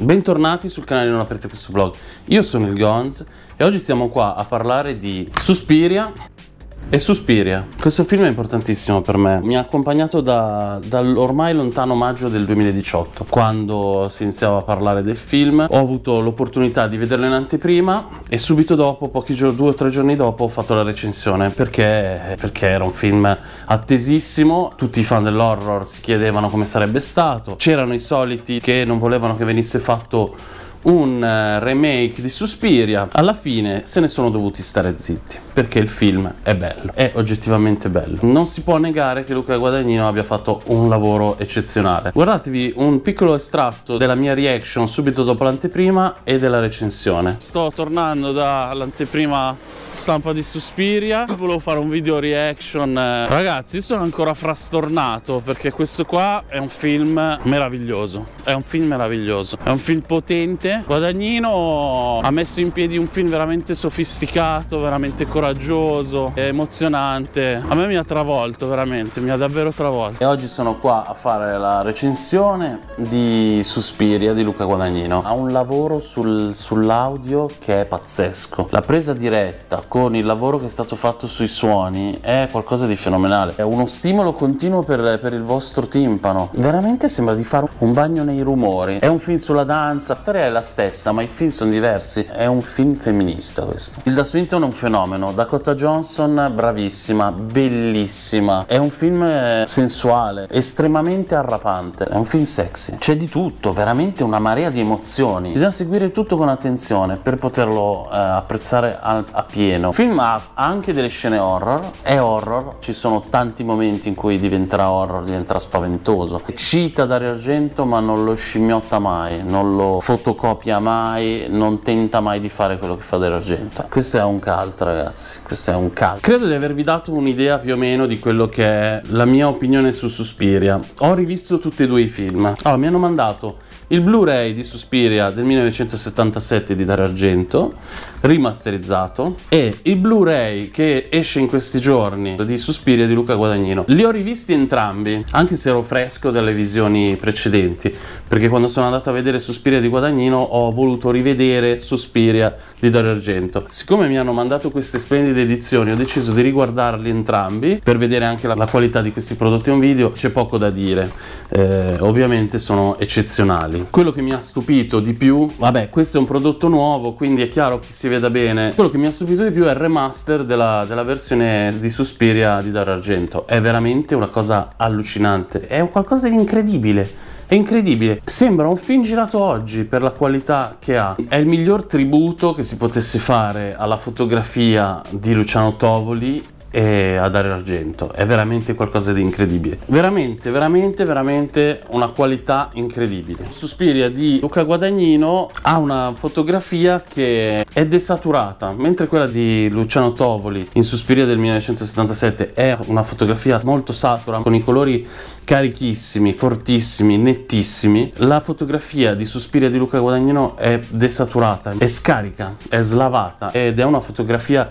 Bentornati sul canale Non Aprite Questo Vlog. io sono il Gonz e oggi siamo qua a parlare di Suspiria e Suspiria. Questo film è importantissimo per me. Mi ha accompagnato da, dall'ormai lontano maggio del 2018, quando si iniziava a parlare del film. Ho avuto l'opportunità di vederlo in anteprima e subito dopo, pochi giorni, due o tre giorni dopo, ho fatto la recensione perché, perché era un film attesissimo. Tutti i fan dell'horror si chiedevano come sarebbe stato. C'erano i soliti che non volevano che venisse fatto un eh, remake di Suspiria, alla fine se ne sono dovuti stare zitti perché il film è bello, è oggettivamente bello. Non si può negare che Luca Guadagnino abbia fatto un lavoro eccezionale. Guardatevi un piccolo estratto della mia reaction subito dopo l'anteprima e della recensione. Sto tornando dall'anteprima stampa di Suspiria. Volevo fare un video reaction. Eh. Ragazzi, io sono ancora frastornato perché questo qua è un film meraviglioso. È un film meraviglioso. È un film potente. Guadagnino ha messo in piedi un film veramente sofisticato, veramente coraggioso, emozionante. A me mi ha travolto, veramente, mi ha davvero travolto. E oggi sono qua a fare la recensione di Suspiria di Luca Guadagnino. Ha un lavoro sul, sull'audio che è pazzesco. La presa diretta con il lavoro che è stato fatto sui suoni è qualcosa di fenomenale. È uno stimolo continuo per, per il vostro timpano. Veramente sembra di fare un bagno nei rumori. È un film sulla danza, la storia è la stessa, ma i film sono diversi. È un film femminista questo. Il Da Swinton è un fenomeno. Dakota Johnson, bravissima, bellissima. È un film eh, sensuale, estremamente arrapante. È un film sexy. C'è di tutto, veramente una marea di emozioni. Bisogna seguire tutto con attenzione per poterlo eh, apprezzare a, a piedi pieno. film ha anche delle scene horror, è horror, ci sono tanti momenti in cui diventerà horror, diventerà spaventoso. Cita Dario Argento ma non lo scimmiotta mai, non lo fotocopia mai, non tenta mai di fare quello che fa Dario Argento. Questo è un cult ragazzi, questo è un cult. Credo di avervi dato un'idea più o meno di quello che è la mia opinione su Suspiria. Ho rivisto tutti e due i film. Allora, mi hanno mandato il Blu-ray di Suspiria del 1977 di Dario Argento rimasterizzato e il Blu-ray che esce in questi giorni di Suspiria di Luca Guadagnino. Li ho rivisti entrambi, anche se ero fresco dalle visioni precedenti, perché quando sono andato a vedere Suspiria di Guadagnino ho voluto rivedere Suspiria di Dario Argento. Siccome mi hanno mandato queste splendide edizioni, ho deciso di riguardarli entrambi per vedere anche la, la qualità di questi prodotti on video. C'è poco da dire, eh, ovviamente sono eccezionali. Quello che mi ha stupito di più, vabbè, questo è un prodotto nuovo, quindi è chiaro che si si veda bene. Quello che mi ha stupito di più è il remaster della, della versione di Suspiria di Dario Argento. È veramente una cosa allucinante. È un qualcosa di incredibile. È incredibile, sembra un film girato oggi per la qualità che ha. È il miglior tributo che si potesse fare alla fotografia di Luciano Tovoli e a dare l'argento. È veramente qualcosa di incredibile. Veramente, veramente, veramente una qualità incredibile. Suspiria di Luca Guadagnino ha una fotografia che è desaturata, mentre quella di Luciano Tovoli in Suspiria del 1977 è una fotografia molto satura, con i colori carichissimi, fortissimi, nettissimi. La fotografia di Suspiria di Luca Guadagnino è desaturata, è scarica, è slavata ed è una fotografia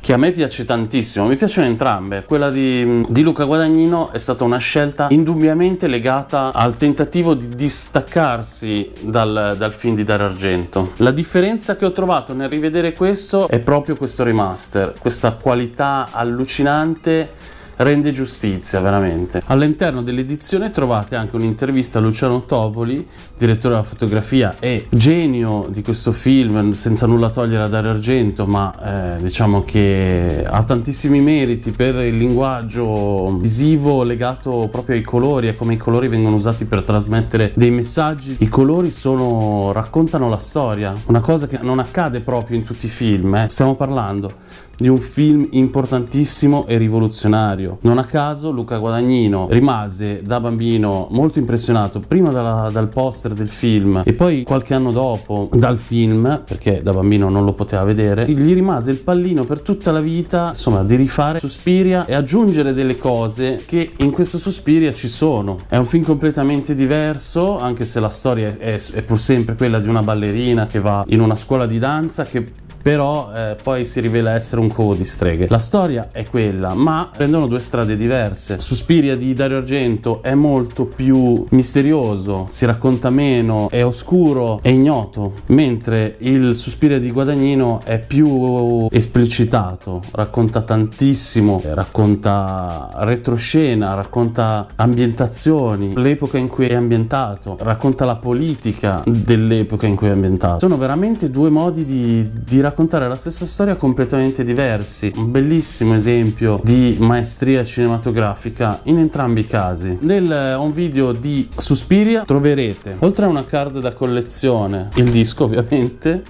che a me piace tantissimo, mi piacciono entrambe. Quella di, di, Luca Guadagnino è stata una scelta indubbiamente legata al tentativo di distaccarsi dal, dal film di Dare Argento. La differenza che ho trovato nel rivedere questo è proprio questo remaster, questa qualità allucinante rende giustizia veramente. All'interno dell'edizione trovate anche un'intervista a Luciano Tovoli, direttore della fotografia e genio di questo film, senza nulla togliere a Dario Argento, ma eh, diciamo che ha tantissimi meriti per il linguaggio visivo legato proprio ai colori, e come i colori vengono usati per trasmettere dei messaggi. I colori sono, raccontano la storia, una cosa che non accade proprio in tutti i film, eh. stiamo parlando di un film importantissimo e rivoluzionario. Non a caso Luca Guadagnino rimase da bambino molto impressionato prima dalla, dal poster del film e poi qualche anno dopo dal film, perché da bambino non lo poteva vedere, gli rimase il pallino per tutta la vita, insomma, di rifare Suspiria e aggiungere delle cose che in questo Suspiria ci sono. È un film completamente diverso, anche se la storia è, è pur sempre quella di una ballerina che va in una scuola di danza che però eh, poi si rivela essere un covo di streghe. La storia è quella, ma prendono due strade diverse. Suspiria di Dario Argento è molto più misterioso, si racconta meno, è oscuro, è ignoto, mentre il Suspiria di Guadagnino è più esplicitato, racconta tantissimo, eh, racconta retroscena, racconta ambientazioni, l'epoca in cui è ambientato, racconta la politica dell'epoca in cui è ambientato. Sono veramente due modi di, di raccontare la stessa storia completamente diversi. Un bellissimo esempio di maestria cinematografica in entrambi i casi. Nel home eh, video di Suspiria troverete, oltre a una card da collezione, il disco ovviamente,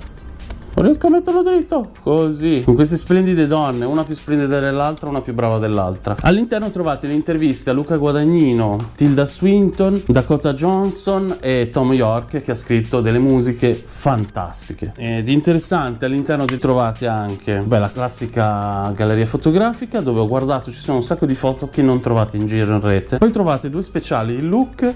non riesco a metterlo dritto. Così. Con queste splendide donne, una più splendida dell'altra, una più brava dell'altra. All'interno trovate le interviste a Luca Guadagnino, Tilda Swinton, Dakota Johnson e Tom York che ha scritto delle musiche fantastiche. Ed interessante all'interno di trovate anche beh, la classica galleria fotografica dove ho guardato ci sono un sacco di foto che non trovate in giro in rete. Poi trovate due speciali, il look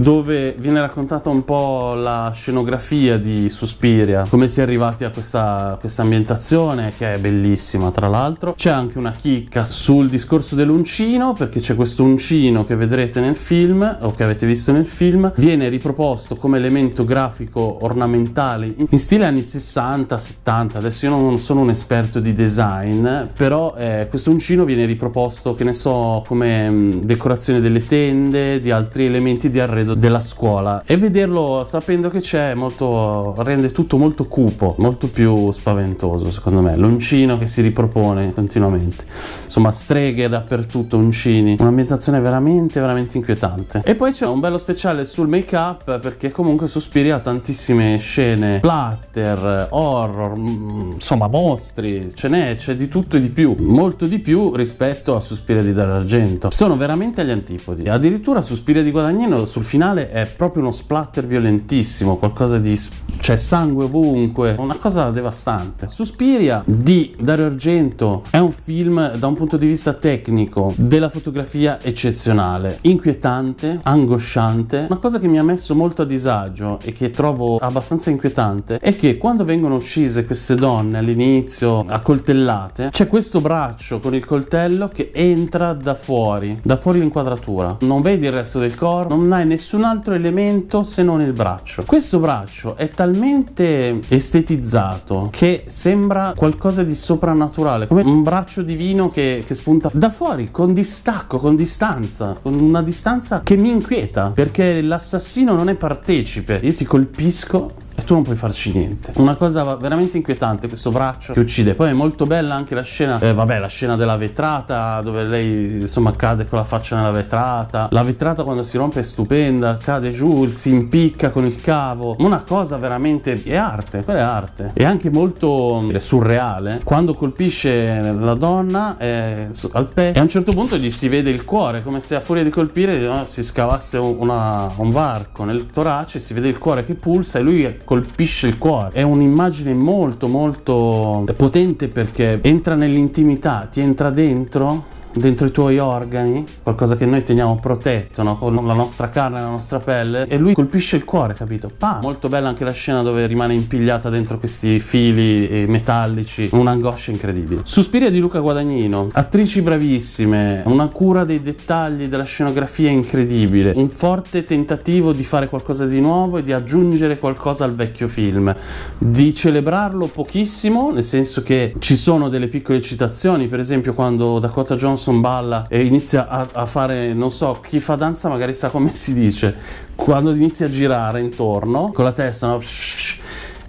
dove viene raccontata un po' la scenografia di Suspiria, come si è arrivati a questa, questa ambientazione che è bellissima tra l'altro. C'è anche una chicca sul discorso dell'uncino, perché c'è questo uncino che vedrete nel film o che avete visto nel film, viene riproposto come elemento grafico ornamentale in stile anni 60, 70, adesso io non sono un esperto di design, però eh, questo uncino viene riproposto, che ne so, come mm, decorazione delle tende, di altri elementi di arredo periodo della scuola e vederlo sapendo che c'è molto, rende tutto molto cupo, molto più spaventoso secondo me. L'uncino che si ripropone continuamente, insomma streghe dappertutto, uncini, un'ambientazione veramente veramente inquietante. E poi c'è un bello speciale sul make up perché comunque sospiri ha tantissime scene, platter, horror, mm, insomma mostri, ce n'è, c'è di tutto e di più, molto di più rispetto a Suspiria di Dario Argento. Sono veramente agli antipodi, addirittura Suspiria di Guadagnino sul finale è proprio uno splatter violentissimo, qualcosa di c'è sangue ovunque, una cosa devastante. Suspiria di Dario Argento è un film da un punto di vista tecnico della fotografia eccezionale, inquietante, angosciante. Una cosa che mi ha messo molto a disagio e che trovo abbastanza inquietante è che quando vengono uccise queste donne all'inizio a coltellate, c'è questo braccio con il coltello che entra da fuori, da fuori l'inquadratura. Non vedi il resto del corpo, non hai nessun altro elemento se non il braccio. Questo braccio è talmente talmente estetizzato che sembra qualcosa di soprannaturale, come un braccio divino che, che spunta da fuori con distacco, con distanza, con una distanza che mi inquieta perché l'assassino non è partecipe. Io ti colpisco tu non puoi farci niente. Una cosa veramente inquietante, questo braccio che uccide. Poi è molto bella anche la scena, eh, vabbè, la scena della vetrata, dove lei insomma cade con la faccia nella vetrata. La vetrata quando si rompe è stupenda, cade giù, si impicca con il cavo. Una cosa veramente è arte, quella è arte. È anche molto eh, surreale. Quando colpisce la donna eh, al petto e a un certo punto gli si vede il cuore, come se a furia di colpire eh, si scavasse una, un varco nel torace, si vede il cuore che pulsa e lui col colpisce il cuore. È un'immagine molto molto potente perché entra nell'intimità, ti entra dentro dentro i tuoi organi, qualcosa che noi teniamo protetto, no? con la nostra carne, la nostra pelle, e lui colpisce il cuore, capito? Pam! Molto bella anche la scena dove rimane impigliata dentro questi fili eh, metallici, un'angoscia incredibile. Suspiria di Luca Guadagnino, attrici bravissime, una cura dei dettagli della scenografia incredibile, un forte tentativo di fare qualcosa di nuovo e di aggiungere qualcosa al vecchio film, di celebrarlo pochissimo, nel senso che ci sono delle piccole citazioni, per esempio quando Dakota Johnson Johnson balla e inizia a, a fare, non so, chi fa danza magari sa come si dice, quando inizia a girare intorno con la testa, no?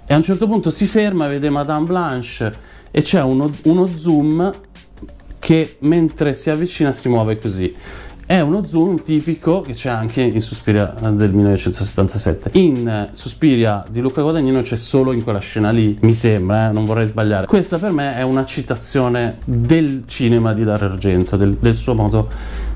e a un certo punto si ferma, vede Madame Blanche e c'è uno, uno zoom che mentre si avvicina si muove così è uno zoom tipico che c'è anche in Suspiria del 1977. In eh, Suspiria di Luca Guadagnino c'è solo in quella scena lì, mi sembra, eh, non vorrei sbagliare. Questa per me è una citazione del cinema di Dario Argento, del, del suo modo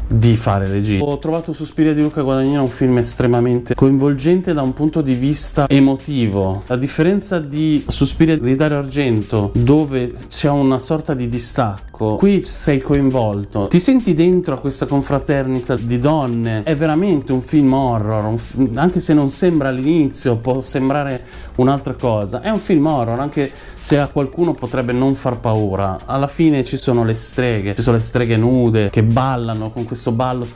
di fare regia. Ho trovato Suspiria di Luca Guadagnino un film estremamente coinvolgente da un punto di vista emotivo. A differenza di Suspiria di Dario Argento, dove c'è una sorta di distacco Marco, qui sei coinvolto, ti senti dentro a questa confraternita di donne, è veramente un film horror, un film, anche se non sembra all'inizio, può sembrare un'altra cosa, è un film horror, anche se a qualcuno potrebbe non far paura, alla fine ci sono le streghe, ci sono le streghe nude che ballano con questo ballo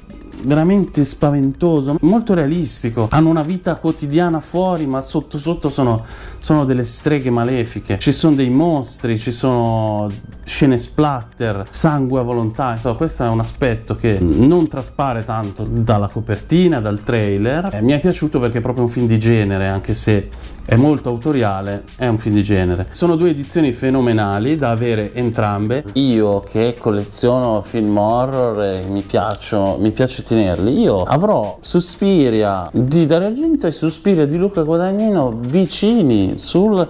veramente spaventoso, molto realistico. Hanno una vita quotidiana fuori, ma sotto sotto sono, sono delle streghe malefiche. Ci sono dei mostri, ci sono scene splatter, sangue a volontà. So, questo è un aspetto che non traspare tanto dalla copertina, dal trailer. Eh, mi è piaciuto perché è proprio un film di genere, anche se è molto autoriale, è un film di genere. Sono due edizioni fenomenali da avere entrambe. Io che colleziono film horror e eh, mi, piaccio, mi piace tenerli, io avrò Suspiria di Dario Argento e Suspiria di Luca Guadagnino vicini sul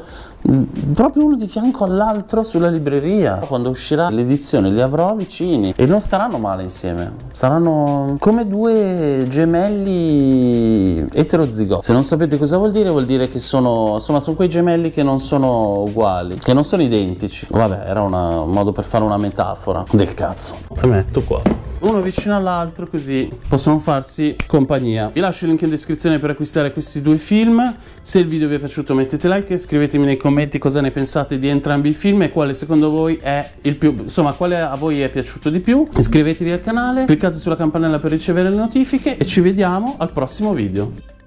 Mm, proprio uno di fianco all'altro sulla libreria. Quando uscirà l'edizione li avrò vicini e non staranno male insieme, saranno come due gemelli eterozigo Se non sapete cosa vuol dire, vuol dire che sono, insomma, sono quei gemelli che non sono uguali, che non sono identici. Vabbè, era una, un modo per fare una metafora del cazzo. la metto qua uno vicino all'altro così possono farsi compagnia. Vi lascio il link in descrizione per acquistare questi due film. Se il video vi è piaciuto mettete like, scrivetemi nei commenti cosa ne pensate di entrambi i film e quale secondo voi è il più, insomma quale a voi è piaciuto di più. Iscrivetevi al canale, cliccate sulla campanella per ricevere le notifiche e ci vediamo al prossimo video.